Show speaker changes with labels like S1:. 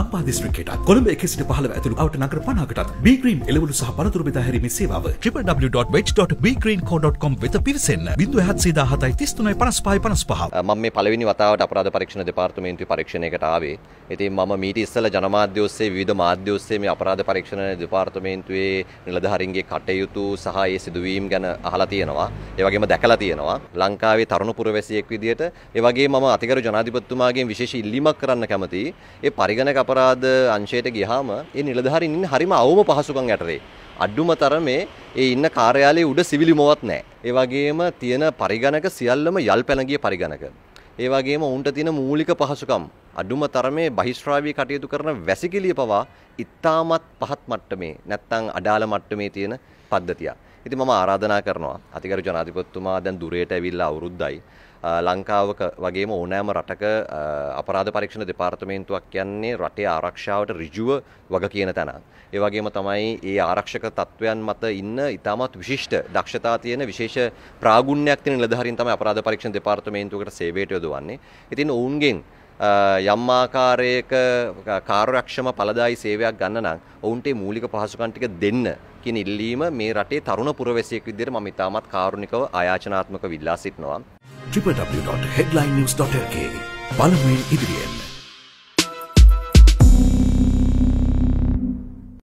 S1: ලම්පා දිස්ත්‍රික්කයටත් කොළඹ එක සිට පහළ ඇතුළු අවට නගර පනාකටත් බීග්‍රීන් එළවලු සහ පළතුරු බෙදා හැරීමේ සේවාව www.wedge.bgreenco.com වෙත පිවිසෙන්න බිඳු හත්සේදා හතයි තිස්තුනයි පනස් පහයි පනස්
S2: පහ මම මේ පළවෙනි වතාවට අපරාධ පරීක්ෂණ දෙපාර්තමේන්තුවේ පරීක්ෂණයකට ආවේ ඉතින් මම මීට ඉස්සෙල්ල ජනමාධ්‍ය ඔස්සේ විවිධ මාධ්‍ය ඔස්සේ මේ අපරාධ පරීක්ෂණ දෙපාර්තමේන්තුවේ නිලධාරීන්ගේ කටයුතු සහ ඒ සිදුවීම් ගැන අහලා තියෙනවා ඒ වගේම දැකලා තියෙනවා ලංකාවේ තරුණ පුරවැසියෙක් විදියට ඒ වගේම මම අතිගරු ජනාධිපතිතුමාගෙන් විශේෂ ඉල්ලීමක් කරන්න කැමතියි ඒ පරිගණක අපරාධ අංශයට ගියාම ඒ නිලධාරීන් ඉන්නේ හරිම අවම පහසුකම් යටතේ. අඩුම තරමේ ඒ ඉන්න කාර්යාලයේ උඩ සිවිලි මොවත් නැහැ. ඒ වගේම තියෙන පරිගණක සියල්ලම යල් පැලගිය පරිගණක. ඒ වගේම ඔවුන්ට තියෙන මූලික පහසුකම් අඩුම තරමේ බහිස්ත්‍රාවී කටයුතු කරන වැසිකිළිය පවා ඉතාමත් පහත් මට්ටමේ නැත්නම් අඩාල මට්ටමේ තියෙන පද්ධතියක්. ඉති මම ආරාධනා කරනවා අතිකරු ජනාධිපත්තුමා දැන් දුරයට ඇවිල්ලා අවුරුද්දයි. ලංකාවක වගේම ඕනෑම රටක අපරාධ පරීක්ෂණ දෙපාර්තමේන්තුවක් කියන්නේ රටේ ආරක්ෂාවට ඍජුව වග කියන තැන. ඒ වගේම තමයි ඒ ආරක්ෂක තත්වයන් මත ඉන්න ඉතාමත් විශිෂ්ට දක්ෂතා තියෙන විශේෂ ප්‍රාගුණ්‍යයක් තියෙන නිලධාරීන් තමයි අපරාධ පරීක්ෂණ දෙපාර්තමේන්තුවකට සේවයට යොදවන්නේ. ඉතින් ඔවුන්ගෙන් යම් ආකාරයක කාර්යක්ෂම පළදායි සේවයක් ගන්න නම් ඔවුන්ට මූලික පහසුකම් ටික දෙන්න කියන ඉල්ලීම මේ රටේ තරුණ පුරවැසියෙක් විදිහට මම ඉතාමත් කාරුණිකව ආයාචනාත්මක විල්ලා සිටිනවා.
S1: www.headlinenews.lk බලමු ඉදිරියෙන්